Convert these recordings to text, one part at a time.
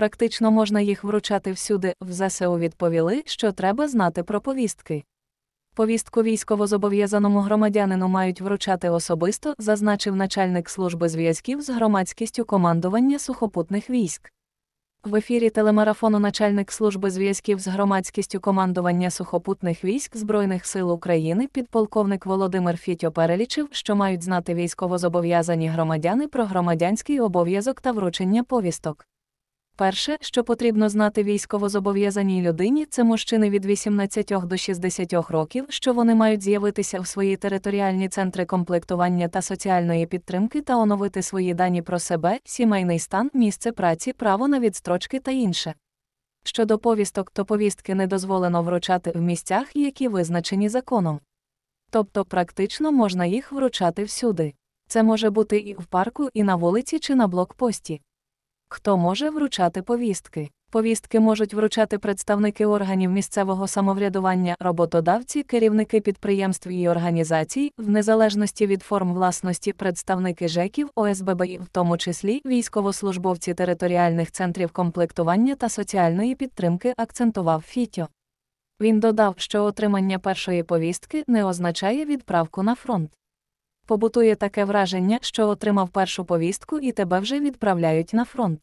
практично можна їх вручати всюди, в ЗСУ відповіли, що треба знати про повістки. Повістку військовозобов'язаному громадянину мають вручати особисто, зазначив начальник служби зв'язків з громадськістю командування сухопутних військ. В ефірі телемарафону начальник служби зв'язків з громадськістю командування сухопутних військ Збройних сил України підполковник Володимир Фітьо перелічив, що мають знати військовозобов'язані громадяни про громадянський обов'язок та вручення повісток. Перше, що потрібно знати військовозобов'язаній людині, це мужчини від 18 до 60 років, що вони мають з'явитися в свої територіальні центри комплектування та соціальної підтримки та оновити свої дані про себе, сімейний стан, місце праці, право на відстрочки та інше. Щодо повісток, то повістки не дозволено вручати в місцях, які визначені законом. Тобто, практично можна їх вручати всюди. Це може бути і в парку, і на вулиці, чи на блокпості. Хто може вручати повістки? Повістки можуть вручати представники органів місцевого самоврядування, роботодавці, керівники підприємств і організацій, в незалежності від форм власності, представники ЖЕКів, ОСББ, в тому числі військовослужбовці територіальних центрів комплектування та соціальної підтримки, акцентував Фітьо. Він додав, що отримання першої повістки не означає відправку на фронт побутує таке враження, що отримав першу повістку і тебе вже відправляють на фронт.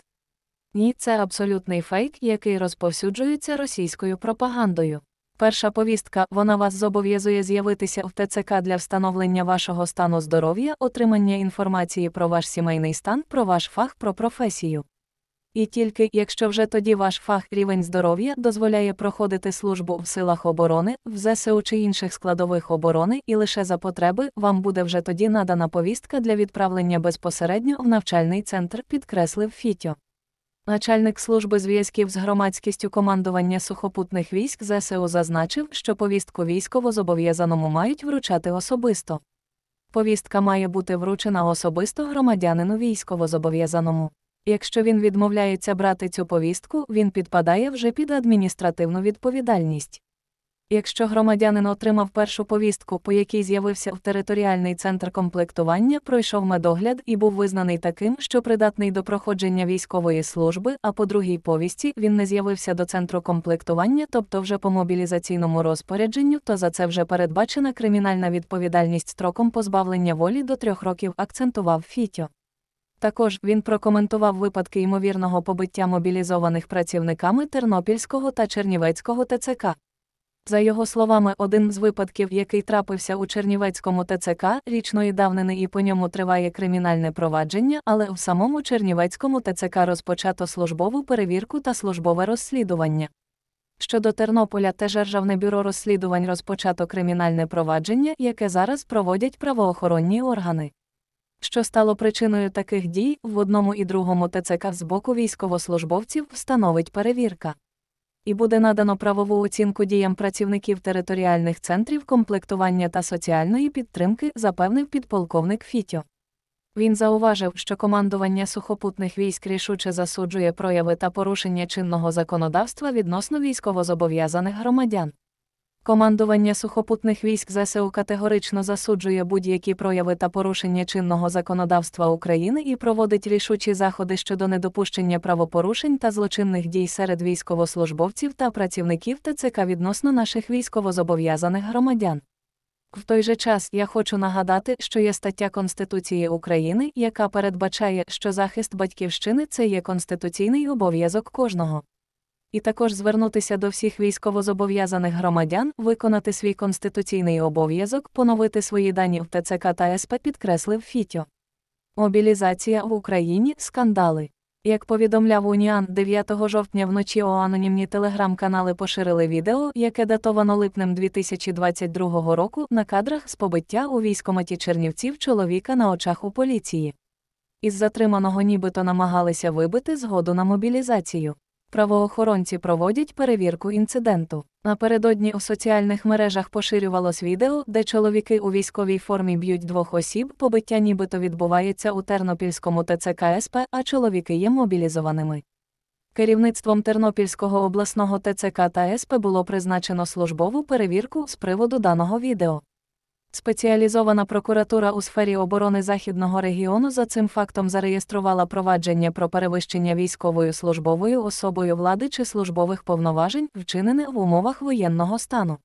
Ні, це абсолютний фейк, який розповсюджується російською пропагандою. Перша повістка вона вас зобов'язує з'явитися в ТЦК для встановлення вашого стану здоров'я, отримання інформації про ваш сімейний стан, про ваш фах, про професію і тільки якщо вже тоді ваш фах рівень здоров'я дозволяє проходити службу в силах оборони, в ЗСУ чи інших складових оборони, і лише за потреби вам буде вже тоді надана повістка для відправлення безпосередньо в навчальний центр, підкреслив Фітьо. Начальник служби зв'язків з громадськістю командування сухопутних військ ЗСУ зазначив, що повістку військовозобов'язаному мають вручати особисто. Повістка має бути вручена особисто громадянину військовозобов'язаному. Якщо він відмовляється брати цю повістку, він підпадає вже під адміністративну відповідальність. Якщо громадянин отримав першу повістку, по якій з'явився в територіальний центр комплектування, пройшов медогляд і був визнаний таким, що придатний до проходження військової служби, а по другій повісті він не з'явився до центру комплектування, тобто вже по мобілізаційному розпорядженню, то за це вже передбачена кримінальна відповідальність строком позбавлення волі до трьох років, акцентував Фітьо. Також він прокоментував випадки ймовірного побиття мобілізованих працівниками Тернопільського та Чернівецького ТЦК. За його словами, один з випадків, який трапився у Чернівецькому ТЦК, річної давнини і по ньому триває кримінальне провадження, але в самому Чернівецькому ТЦК розпочато службову перевірку та службове розслідування. Щодо Тернополя теж Державне бюро розслідувань розпочато кримінальне провадження, яке зараз проводять правоохоронні органи що стало причиною таких дій в одному і другому ТЦК з боку військовослужбовців, встановить перевірка. І буде надано правову оцінку діям працівників територіальних центрів комплектування та соціальної підтримки, запевнив підполковник Фітьо. Він зауважив, що командування сухопутних військ рішуче засуджує прояви та порушення чинного законодавства відносно військовозобов'язаних громадян. Командування сухопутних військ ЗСУ категорично засуджує будь-які прояви та порушення чинного законодавства України і проводить рішучі заходи щодо недопущення правопорушень та злочинних дій серед військовослужбовців та працівників ТЦК відносно наших військовозобов'язаних громадян. В той же час я хочу нагадати, що є стаття Конституції України, яка передбачає, що захист батьківщини це є конституційний обов'язок кожного і також звернутися до всіх військовозобов'язаних громадян, виконати свій конституційний обов'язок, поновити свої дані в ТЦК та СП, підкреслив Фітьо. Мобілізація в Україні скандали. Як повідомляв Уніан 9 жовтня вночі у анонімні телеграм-канали поширили відео, яке датовано липнем 2022 року на кадрах з побиття у військоматі чернівців чоловіка на очах у поліції. Із затриманого нібито намагалися вибити згоду на мобілізацію. Правоохоронці проводять перевірку інциденту. Напередодні у соціальних мережах поширювалось відео, де чоловіки у військовій формі б'ють двох осіб, побиття нібито відбувається у Тернопільському ТЦК СП, а чоловіки є мобілізованими. Керівництвом Тернопільського обласного ТЦК та СП було призначено службову перевірку з приводу даного відео. Спеціалізована прокуратура у сфері оборони західного регіону за цим фактом зареєструвала провадження про перевищення військовою службовою особою влади чи службових повноважень, вчинене в умовах воєнного стану.